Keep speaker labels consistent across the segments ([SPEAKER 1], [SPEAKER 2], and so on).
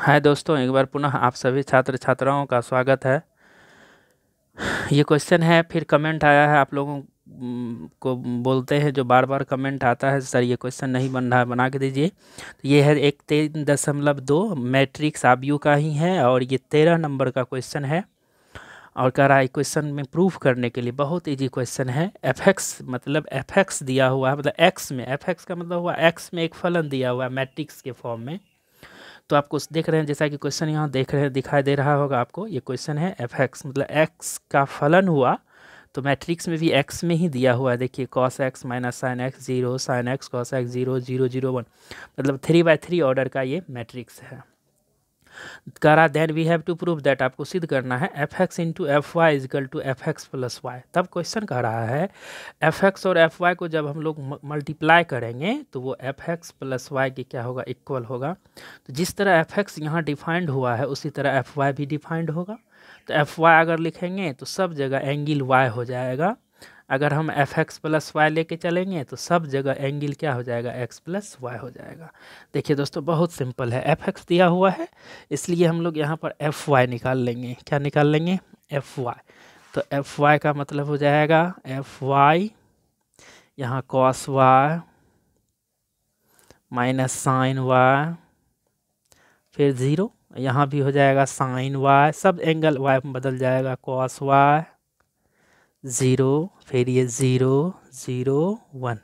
[SPEAKER 1] हाय दोस्तों एक बार पुनः आप सभी छात्र छात्राओं का स्वागत है ये क्वेश्चन है फिर कमेंट आया है आप लोगों को बोलते हैं जो बार बार कमेंट आता है सर ये क्वेश्चन नहीं बन रहा बना के दीजिए तो ये है एक तीन दशमलव दो मैट्रिक्स आबयू का ही है और ये तेरह नंबर का क्वेश्चन है और कह रहा है क्वेश्चन में प्रूफ करने के लिए बहुत ईजी क्वेश्चन है एफ एक्स मतलब एफ एक्स दिया हुआ है मतलब एक्स में एफ एक्स का मतलब हुआ एक्स में एक फलन दिया हुआ है मैट्रिक्स के फॉर्म में तो आपको देख रहे हैं जैसा कि क्वेश्चन यहाँ देख रहे हैं दिखाई दे रहा होगा आपको ये क्वेश्चन है एफ एक्स मतलब एक्स का फलन हुआ तो मैट्रिक्स में भी एक्स में ही दिया हुआ है देखिए cos x minus sine x zero sine x cos x zero zero zero one मतलब थ्री बाय थ्री ऑर्डर का ये मैट्रिक्स है करा then we have to prove that आपको सिद्ध करना है F x into f y equal to f x plus y तब क्वेश्चन कह रहा है एफ एक्स और एफ वाई को जब हम लोग मल्टीप्लाई करेंगे तो वो एफ एक्स प्लस वाई के क्या होगा इक्वल होगा तो जिस तरह एफ एक्स यहाँ डिफाइंड हुआ है उसी तरह एफ वाई भी डिफाइंड होगा तो एफ वाई अगर लिखेंगे तो सब जगह एंगल वाई हो जाएगा अगर हम एफ एक्स प्लस वाई लेके चलेंगे तो सब जगह एंगल क्या हो जाएगा एक्स प्लस वाई हो जाएगा देखिए दोस्तों बहुत सिंपल है एफ एक्स दिया हुआ है इसलिए हम लोग यहाँ पर एफ वाई निकाल लेंगे क्या निकाल लेंगे एफ वाई तो एफ वाई का मतलब हो जाएगा एफ वाई यहाँ cos y minus sine y फिर ज़ीरो यहाँ भी हो जाएगा साइन वाई सब एंगल वाई बदल जाएगा कॉस वाई ज़ीरो फिर ये zero zero one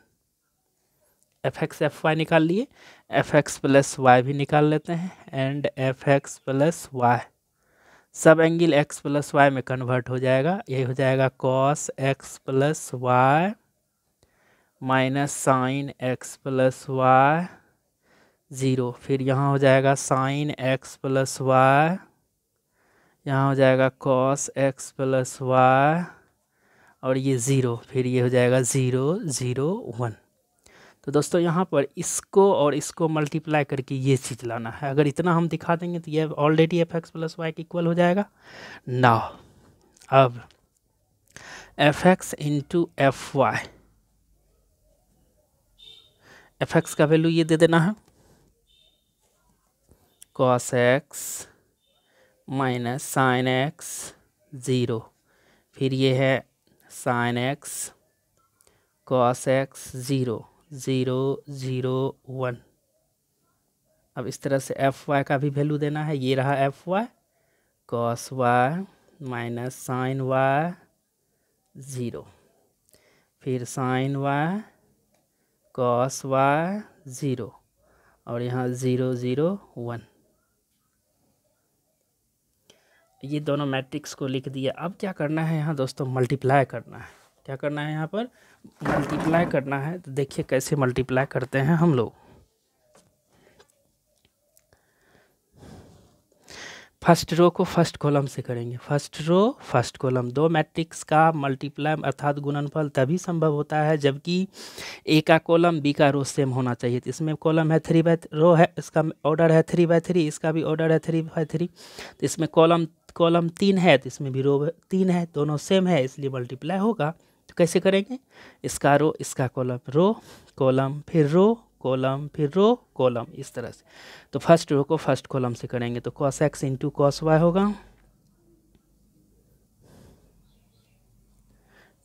[SPEAKER 1] f x f y निकाल लिए एफ एक्स प्लस वाई भी निकाल लेते हैं and f x plus y सब एंगल एक्स प्लस वाई में कन्वर्ट हो जाएगा ये हो जाएगा cos x plus y minus sine x plus y zero फिर यहाँ हो जाएगा साइन एक्स प्लस वाई यहाँ हो जाएगा कॉस एक्स प्लस वाई और ये ज़ीरो फिर ये हो जाएगा ज़ीरो ज़ीरो वन तो दोस्तों यहाँ पर इसको और इसको मल्टीप्लाई करके ये चीज़ लाना है अगर इतना हम दिखा देंगे तो ये already f x plus y equal हो जाएगा ना अब f x into f y f x का वैल्यू ये दे देना है cos x minus sine x zero फिर ये है sine x cos x zero zero zero one अब इस तरह से एफ वाई का भी वैल्यू देना है ये रहा f y cos y minus sine y zero फिर sine y cos y zero और यहाँ ज़ीरो ज़ीरो वन ये दोनों मैट्रिक्स को लिख दिया अब क्या करना है यहाँ दोस्तों मल्टीप्लाई करना है क्या करना है यहाँ पर मल्टीप्लाई करना है तो देखिए कैसे मल्टीप्लाई करते हैं हम लोग फर्स्ट रो को फर्स्ट कॉलम से करेंगे फर्स्ट रो फर्स्ट कॉलम दो मैट्रिक्स का मल्टीप्लाई अर्थात गुणनफल तभी संभव होता है जबकि ए का कॉलम बी का रो सेम होना चाहिए तो इसमें कॉलम है थ्री बाय रो है इसका ऑर्डर है थ्री बाय थ्री इसका भी ऑर्डर है थ्री बाय थ्री तो इसमें कॉलम कॉलम तीन है तो इसमें भी रो तीन है दोनों सेम है इसलिए मल्टीप्लाई होगा तो कैसे करेंगे इसका रो इसका कॉलम रो कॉलम फिर रो कॉलम फिर रो कॉलम इस तरह से तो फर्स्ट रो को फर्स्ट कॉलम से करेंगे तो cos x into cos y होगा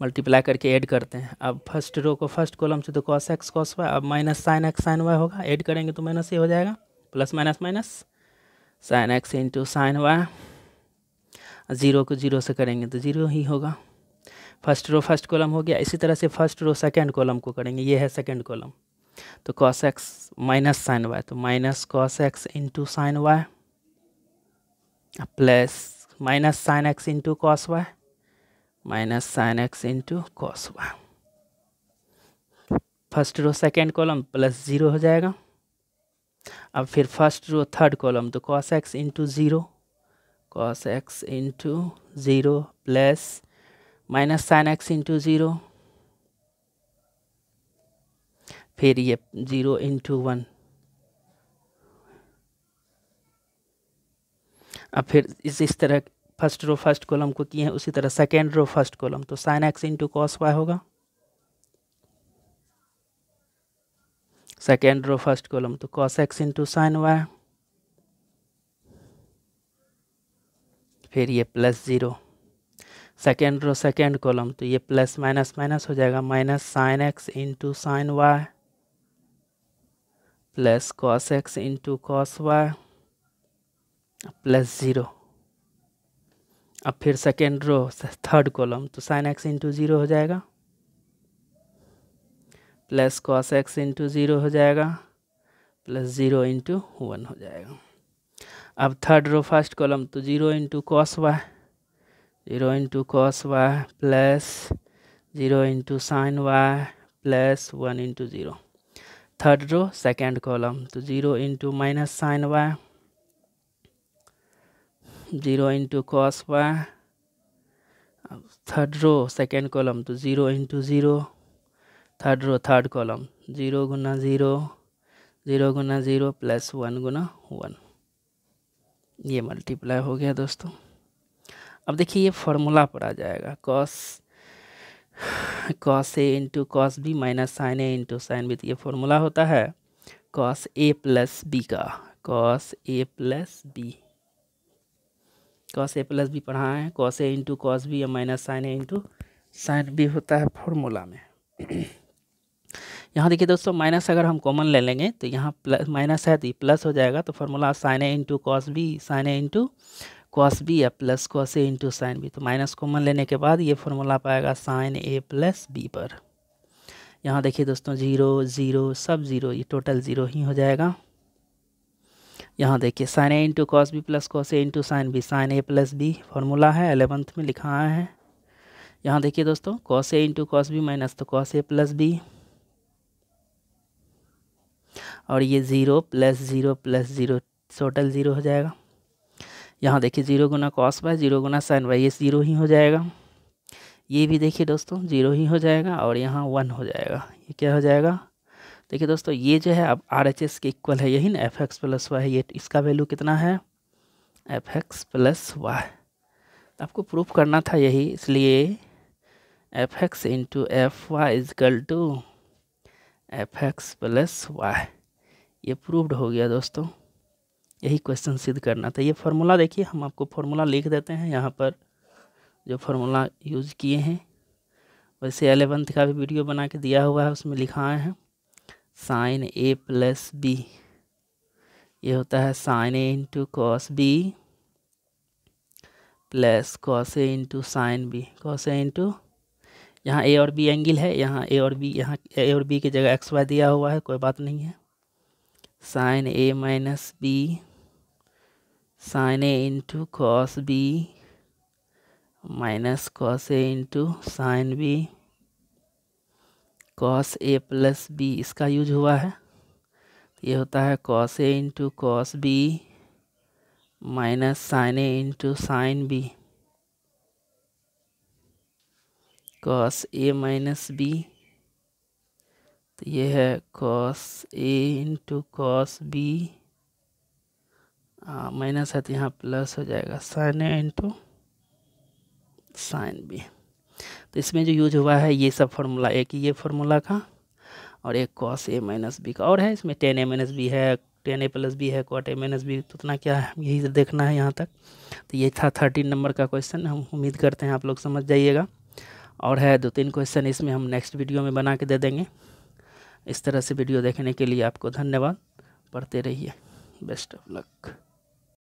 [SPEAKER 1] मल्टीप्लाई करके ऐड करते हैं अब फर्स्ट रो को फर्स्ट कॉलम से तो कॉस एक्स कॉस वाई अब minus sine x sine y होगा ऐड करेंगे तो माइनस ये हो जाएगा plus minus minus sine x into sine y zero को ज़ीरो से करेंगे तो ज़ीरो ही होगा फर्स्ट रो फर्स्ट कॉलम हो गया इसी तरह से फर्स्ट रो सेकेंड कॉलम को करेंगे ये है सेकेंड कॉलम तो cos x minus sine y तो minus cos x into sine y plus minus sine x into cos y minus sine x into cos y first row second column plus zero हो जाएगा अब फिर first row third column तो cos x into zero cos x into 0 plus minus sine x into zero फिर ये zero into one अब फिर इस इस तरह फर्स्ट रो फर्स्ट कॉलम को किए हैं उसी तरह सेकेंड रो फर्स्ट कॉलम तो sine x into cos y होगा सेकेंड रो फर्स्ट कॉलम तो cos x into sine y फिर ये plus zero second row second column तो ये प्लस माइनस माइनस हो जाएगा minus sine x into sine y plus cos x into cos y plus zero अब फिर second row third column तो sine x into zero हो जाएगा plus cos x into zero हो जाएगा प्लस ज़ीरो इंटू वन हो जाएगा अब थर्ड रो फर्स्ट कॉलम तो zero into cos y zero into cos y plus zero into sine y plus one into zero third row second column तो zero into minus sine y zero into cos y अब third row second column तो zero into zero third row third column zero गुना zero zero गुना zero plus one गुना one ये multiply हो गया दोस्तों अब देखिए ये फार्मूला पर आ जाएगा cos cos A into cos B minus sine A into sine B तो ये फार्मूला होता है कॉस ए प्लस बी का cos A plus B cos A plus B पढ़ाएँ cos A into cos B या minus sine A into sine B होता है formula में यहाँ देखिए दोस्तों माइनस अगर हम कॉमन ले लेंगे तो यहाँ प्लस माइनस है तो ये प्लस हो जाएगा तो formula sine A into cos B sine A into cos B या plus cos A into sine B तो माइनस कॉमन लेने के बाद ये फॉर्मूला पाएगा साइन ए प्लस बी पर यहाँ देखिए दोस्तों ज़ीरो ज़ीरो सब ज़ीरो ये टोटल ज़ीरो ही हो जाएगा यहाँ देखिए sine A into cos B plus cos A into sine B sine A plus B formula है अलेवंथ में लिखा है यहाँ देखिए दोस्तों cos A into cos B minus तो कॉस ए प्लस बी और ये zero plus zero plus zero total zero हो जाएगा यहाँ देखिए ज़ीरो गुना कॉस वाई ज़ीरो गुना साइन वाई ये ज़ीरो ही हो जाएगा ये भी देखिए दोस्तों ज़ीरो ही हो जाएगा और यहाँ वन हो जाएगा ये क्या हो जाएगा देखिए दोस्तों ये जो है अब आर एच एस के इक्वल है यही ना एफ एक्स प्लस वाई ये इसका वैल्यू कितना है एफ एक्स प्लस वाई आपको प्रूफ करना था यही इसलिए f x into f y equal to f x plus y ये प्रूव्ड हो गया दोस्तों यही क्वेश्चन सिद्ध करना था ये फार्मूला देखिए हम आपको फार्मूला लिख देते हैं यहाँ पर जो फार्मूला यूज किए हैं वैसे एलेवंथ का भी वीडियो बना के दिया हुआ है उसमें लिखाए हैं साइन ए प्लस बी ये होता है sine A into cos B plus cos A into sine B cos A into यहाँ ए और बी एंगल है यहाँ ए और बी यहाँ ए और बी की जगह एक्स वाई दिया हुआ है कोई बात नहीं है sine A minus B sine A into cos B minus cos A into sine B cos A plus B इसका यूज हुआ है ये होता है cos A into cos B minus sine A into sine B cos A minus B तो ये है cos A into cos B minus है तो यहाँ प्लस हो जाएगा sine A into sine B तो इसमें जो यूज हुआ है ये सब फार्मूला एक ही ये फार्मूला का और एक कॉस ए माइनस बी का और है इसमें टेन ए माइनस बी है टेन ए प्लस बी है कॉट ए माइनस बी तो उतना क्या है यही देखना है यहाँ तक तो ये था थर्टीन नंबर का क्वेश्चन हम उम्मीद करते हैं आप लोग समझ जाइएगा और है दो तीन क्वेश्चन इसमें हम नेक्स्ट वीडियो में बना के दे देंगे इस तरह से वीडियो देखने के लिए आपको धन्यवाद पढ़ते रहिए बेस्ट ऑफ लक